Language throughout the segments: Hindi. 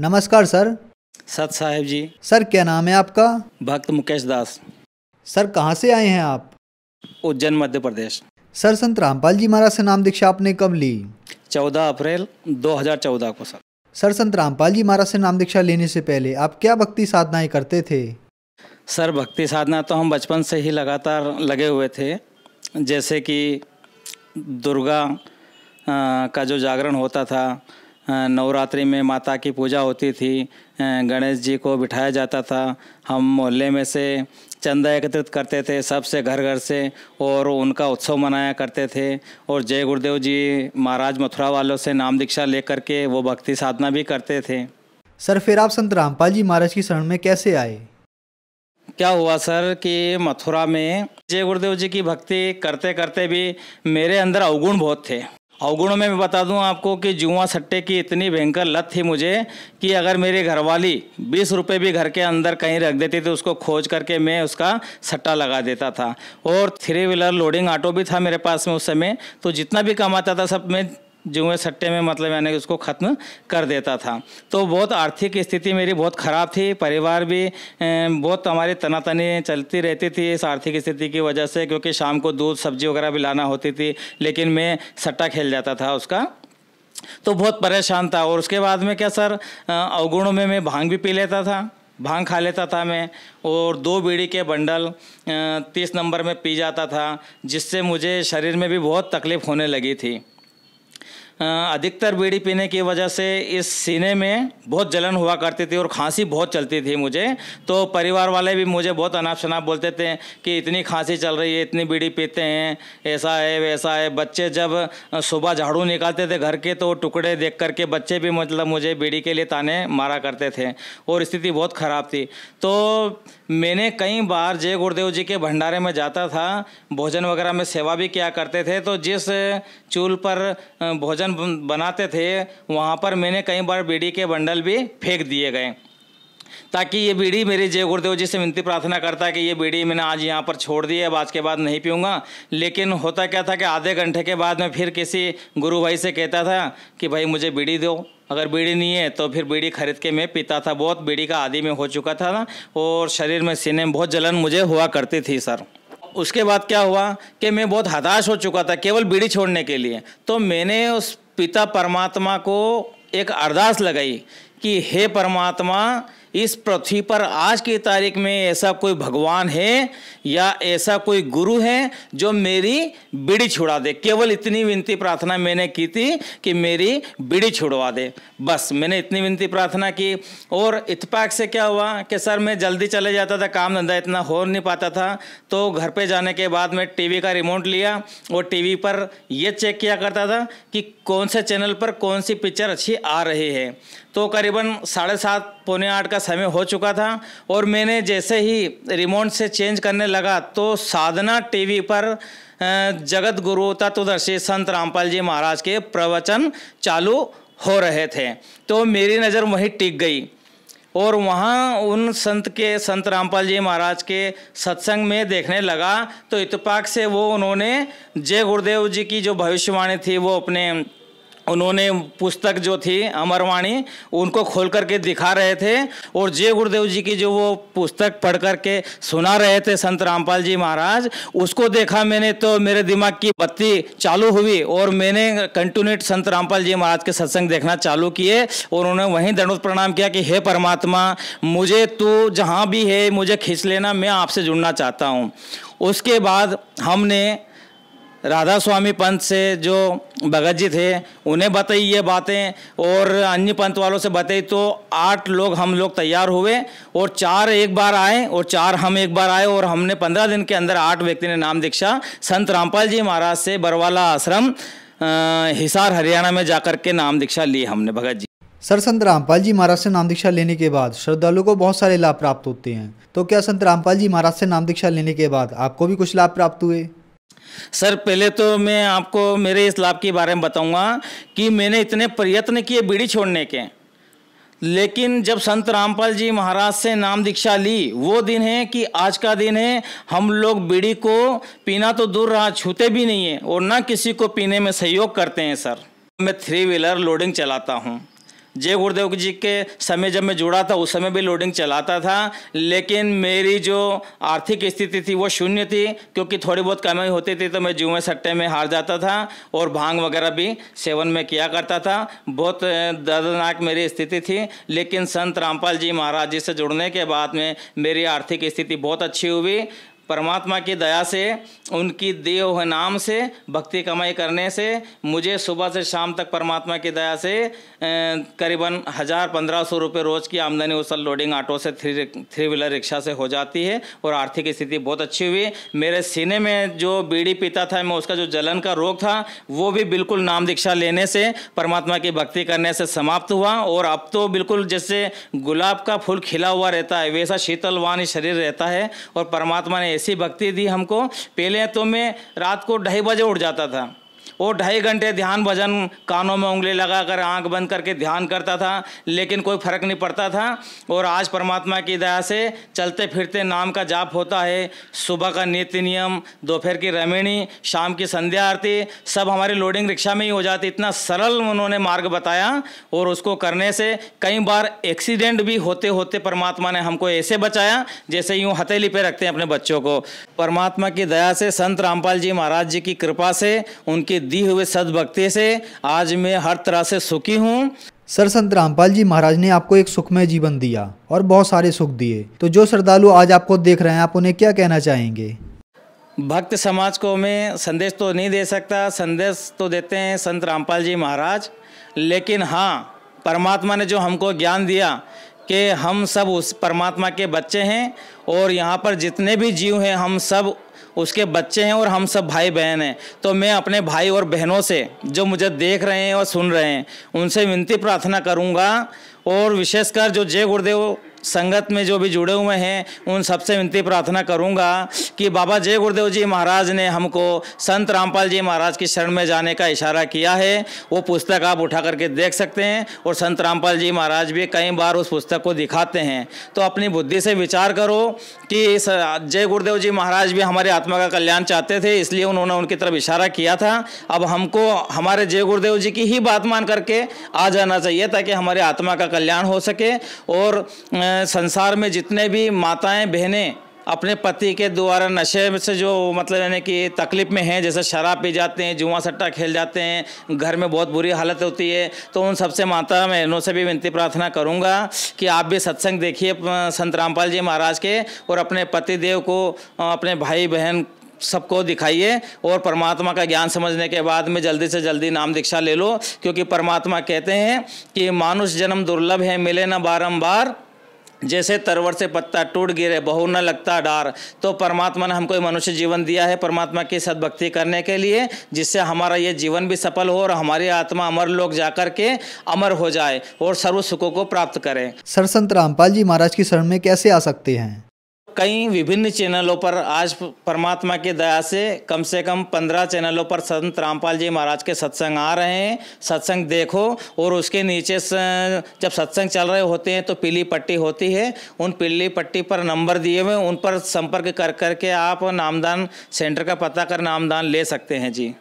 नमस्कार सर सत साहेब जी सर क्या नाम है आपका भक्त मुकेश दास सर कहाँ से आए हैं आप उज्जैन मध्य प्रदेश सर संत रामपाल जी महाराज से नाम दीक्षा आपने कब ली चौदह अप्रैल दो हजार चौदह को सर सर संत रामपाल जी महाराज से नाम दीक्षा लेने से पहले आप क्या भक्ति साधनाएं करते थे सर भक्ति साधना तो हम बचपन से ही लगातार लगे हुए थे जैसे कि दुर्गा आ, का जो जागरण होता था नवरात्रि में माता की पूजा होती थी गणेश जी को बिठाया जाता था हम मोहल्ले में से चंदा एकत्रित करते थे सबसे घर घर से और उनका उत्सव मनाया करते थे और जय गुरुदेव जी महाराज मथुरा वालों से नाम दीक्षा लेकर के वो भक्ति साधना भी करते थे सर फिर आप संत रामपाल जी महाराज की शरण में कैसे आए क्या हुआ सर कि मथुरा में जय गुरुदेव जी की भक्ति करते करते भी मेरे अंदर अवगुण बहुत थे अवगुणों में मैं बता दूं आपको कि जुआ सट्टे की इतनी भयंकर लत थी मुझे कि अगर मेरे घरवाली बीस रुपये भी घर के अंदर कहीं रख देती थी तो उसको खोज करके मैं उसका सट्टा लगा देता था और थ्री व्हीलर लोडिंग ऑटो भी था मेरे पास में उस समय तो जितना भी कमाता था सब मैं जुए सट्टे में मतलब यानी उसको ख़त्म कर देता था तो बहुत आर्थिक स्थिति मेरी बहुत ख़राब थी परिवार भी बहुत हमारी तनातनी चलती रहती थी इस आर्थिक स्थिति की वजह से क्योंकि शाम को दूध सब्जी वगैरह भी लाना होती थी लेकिन मैं सट्टा खेल जाता था उसका तो बहुत परेशान था और उसके बाद में क्या सर अवगुणों में मैं भांग भी पी लेता था भांग खा लेता था मैं और दो बीड़ी के बंडल तीस नंबर में पी जाता था जिससे मुझे शरीर में भी बहुत तकलीफ़ होने लगी थी अधिकतर बीड़ी पीने की वजह से इस सीने में बहुत जलन हुआ करती थी और खांसी बहुत चलती थी मुझे तो परिवार वाले भी मुझे बहुत अनाप शनाप बोलते थे कि इतनी खांसी चल रही है इतनी बीड़ी पीते हैं ऐसा है वैसा है बच्चे जब सुबह झाड़ू निकालते थे घर के तो टुकड़े देख करके बच्चे भी मतलब मुझे बीड़ी के लिए ताने मारा करते थे और स्थिति बहुत ख़राब थी तो मैंने कई बार जय गुरुदेव जी के भंडारे में जाता था भोजन वगैरह में सेवा भी किया करते थे तो जिस चूल पर भोजन बर्तन बनाते थे वहाँ पर मैंने कई बार बीड़ी के बंडल भी फेंक दिए गए ताकि ये बीड़ी मेरे जय गुरुदेव जी से विनती प्रार्थना करता है कि ये बीड़ी मैंने आज यहाँ पर छोड़ दी है अब आज के बाद नहीं पीऊँगा लेकिन होता क्या था कि आधे घंटे के बाद मैं फिर किसी गुरु भाई से कहता था कि भाई मुझे बीड़ी दो अगर बीड़ी नहीं है तो फिर बीड़ी खरीद के मैं पीता था बहुत बीड़ी का आदि में हो चुका था ना और शरीर में सीने में बहुत जलन मुझे हुआ करती थी सर उसके बाद क्या हुआ कि मैं बहुत हताश हो चुका था केवल बीड़ी छोड़ने के लिए तो मैंने उस पिता परमात्मा को एक अरदास लगाई कि हे परमात्मा इस पृथ्वी पर आज की तारीख में ऐसा कोई भगवान है या ऐसा कोई गुरु है जो मेरी बीड़ी छुड़ा दे केवल इतनी विनती प्रार्थना मैंने की थी कि मेरी बीड़ी छुड़वा दे बस मैंने इतनी विनती प्रार्थना की और इतपाक से क्या हुआ कि सर मैं जल्दी चले जाता था काम धंधा इतना हो नहीं पाता था तो घर पर जाने के बाद मैं टी का रिमोट लिया और टी पर यह चेक किया करता था कि कौन से चैनल पर कौन सी पिक्चर अच्छी आ रही है तो करीबन साढ़े सात पौने आठ का समय हो चुका था और मैंने जैसे ही रिमोट से चेंज करने लगा तो साधना टीवी पर जगत गुरु तत्वदर्शी संत रामपाल जी महाराज के प्रवचन चालू हो रहे थे तो मेरी नज़र वहीं टिक गई और वहाँ उन संत के संत रामपाल जी महाराज के सत्संग में देखने लगा तो इतपाक से वो उन्होंने जय गुरुदेव जी की जो भविष्यवाणी थी वो अपने उन्होंने पुस्तक जो थी अमरवाणी उनको खोल करके दिखा रहे थे और जय गुरुदेव जी की जो वो पुस्तक पढ़ करके सुना रहे थे संत रामपाल जी महाराज उसको देखा मैंने तो मेरे दिमाग की बत्ती चालू हुई और मैंने कंटिन्यूट संत रामपाल जी महाराज के सत्संग देखना चालू किए और उन्होंने वहीं दंडोत प्रणाम किया कि हे परमात्मा मुझे तू जहाँ भी है मुझे खींच लेना मैं आपसे जुड़ना चाहता हूँ उसके बाद हमने राधा स्वामी पंत से जो भगत जी थे उन्हें बताई ये बातें और अन्य पंत वालों से बताई तो आठ लोग हम लोग तैयार हुए और चार एक बार आए और चार हम एक बार आए और हमने पंद्रह दिन के अंदर आठ व्यक्ति ने नाम दीक्षा संत रामपाल जी महाराज से बरवाला आश्रम हिसार हरियाणा में जाकर के नाम दीक्षा ली हमने भगत जी सर संत रामपाल जी महाराज से नाम दीक्षा लेने के बाद श्रद्धालु को बहुत सारे लाभ प्राप्त होते हैं तो क्या संत रामपाल जी महाराज से नाम दीक्षा लेने के बाद आपको भी कुछ लाभ प्राप्त हुए सर पहले तो मैं आपको मेरे इस लाभ के बारे में बताऊंगा कि मैंने इतने प्रयत्न किए बीड़ी छोड़ने के लेकिन जब संत रामपाल जी महाराज से नाम दीक्षा ली वो दिन है कि आज का दिन है हम लोग बीड़ी को पीना तो दूर रहा छूते भी नहीं है और ना किसी को पीने में सहयोग करते हैं सर मैं थ्री व्हीलर लोडिंग चलाता हूँ जय गुरुदेव जी के समय जब मैं जुड़ा था उस समय भी लोडिंग चलाता था लेकिन मेरी जो आर्थिक स्थिति थी वो शून्य थी क्योंकि थोड़ी बहुत कमाई होती थी तो मैं जुए सट्टे में हार जाता था और भांग वगैरह भी सेवन में किया करता था बहुत दर्दनाक मेरी स्थिति थी लेकिन संत रामपाल जी महाराज जी से जुड़ने के बाद में मेरी आर्थिक स्थिति बहुत अच्छी हुई परमात्मा की दया से उनकी देव नाम से भक्ति कमाई करने से मुझे सुबह से शाम तक परमात्मा की दया से करीबन हज़ार पंद्रह सौ रुपये रोज़ की आमदनी उसल लोडिंग ऑटो से थ्री थ्री व्हीलर रिक्शा से हो जाती है और आर्थिक स्थिति बहुत अच्छी हुई मेरे सीने में जो बीड़ी पीता था मैं उसका जो जलन का रोग था वो भी बिल्कुल नाम दीक्षा लेने से परमात्मा की भक्ति करने से समाप्त हुआ और अब तो बिल्कुल जैसे गुलाब का फूल खिला हुआ रहता है वैसा शीतलवान शरीर रहता है और परमात्मा ने ऐसी भक्ति दी हमको पहले तो मैं रात को ढाई बजे उठ जाता था वो ढाई घंटे ध्यान भजन कानों में उंगली लगाकर आंख बंद करके ध्यान करता था लेकिन कोई फर्क नहीं पड़ता था और आज परमात्मा की दया से चलते फिरते नाम का जाप होता है सुबह का नित्य नियम दोपहर की रमिणी शाम की संध्या आरती सब हमारी लोडिंग रिक्शा में ही हो जाती इतना सरल उन्होंने मार्ग बताया और उसको करने से कई बार एक्सीडेंट भी होते होते परमात्मा ने हमको ऐसे बचाया जैसे यूँ हथेली पे रखते हैं अपने बच्चों को परमात्मा की दया से संत रामपाल जी महाराज जी की कृपा से उनकी दी हुए सदभक्ति से आज मैं हर तरह से सुखी हूँ सर संत रामपाल जी महाराज ने आपको एक सुखमय जीवन दिया और बहुत सारे सुख दिए तो जो श्रद्धालु आज आपको देख रहे हैं आप उन्हें क्या कहना चाहेंगे भक्त समाज को मैं संदेश तो नहीं दे सकता संदेश तो देते हैं संत रामपाल जी महाराज लेकिन हाँ परमात्मा ने जो हमको ज्ञान दिया कि हम सब उस परमात्मा के बच्चे हैं और यहाँ पर जितने भी जीव हैं हम सब उसके बच्चे हैं और हम सब भाई बहन हैं तो मैं अपने भाई और बहनों से जो मुझे देख रहे हैं और सुन रहे हैं उनसे विनती प्रार्थना करूँगा और विशेषकर जो जय गुरुदेव संगत में जो भी जुड़े हुए हैं उन सबसे विनती प्रार्थना करूंगा कि बाबा जय गुरुदेव जी महाराज ने हमको संत रामपाल जी महाराज की शरण में जाने का इशारा किया है वो पुस्तक आप उठा करके देख सकते हैं और संत रामपाल जी महाराज भी कई बार उस पुस्तक को दिखाते हैं तो अपनी बुद्धि से विचार करो कि जय गुरुदेव जी महाराज भी हमारे आत्मा का कल्याण चाहते थे इसलिए उन्होंने उनकी तरफ इशारा किया था अब हमको हमारे जय गुरुदेव जी की ही बात मान करके आ जाना चाहिए ताकि हमारे आत्मा का कल्याण हो सके और संसार में जितने भी माताएं बहनें अपने पति के द्वारा नशे से जो मतलब यानी कि तकलीफ़ में हैं जैसे शराब पी जाते हैं जुआ सट्टा खेल जाते हैं घर में बहुत बुरी हालत होती है तो उन सबसे माता बहनों से भी विनती प्रार्थना करूंगा कि आप भी सत्संग देखिए संत रामपाल जी महाराज के और अपने पति देव को अपने भाई बहन सबको दिखाइए और परमात्मा का ज्ञान समझने के बाद में जल्दी से जल्दी नाम दीक्षा ले लो क्योंकि परमात्मा कहते हैं कि मानुष जन्म दुर्लभ है मिले न बारम्बार जैसे तरवर से पत्ता टूट गिरे बहु न लगता डार तो परमात्मा ने हमको मनुष्य जीवन दिया है परमात्मा की सद्भक्ति करने के लिए जिससे हमारा ये जीवन भी सफल हो और हमारी आत्मा अमर लोग जाकर के अमर हो जाए और सर्व सुखों को प्राप्त करें सर संत रामपाल जी महाराज की शरण में कैसे आ सकते हैं कई विभिन्न चैनलों पर आज परमात्मा के दया से कम से कम पंद्रह चैनलों पर संत रामपाल जी महाराज के सत्संग आ रहे हैं सत्संग देखो और उसके नीचे जब सत्संग चल रहे होते हैं तो पीली पट्टी होती है उन पीली पट्टी पर नंबर दिए हुए उन पर संपर्क कर करके आप नामदान सेंटर का पता कर नामदान ले सकते हैं जी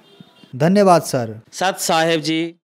धन्यवाद सर सत साहेब जी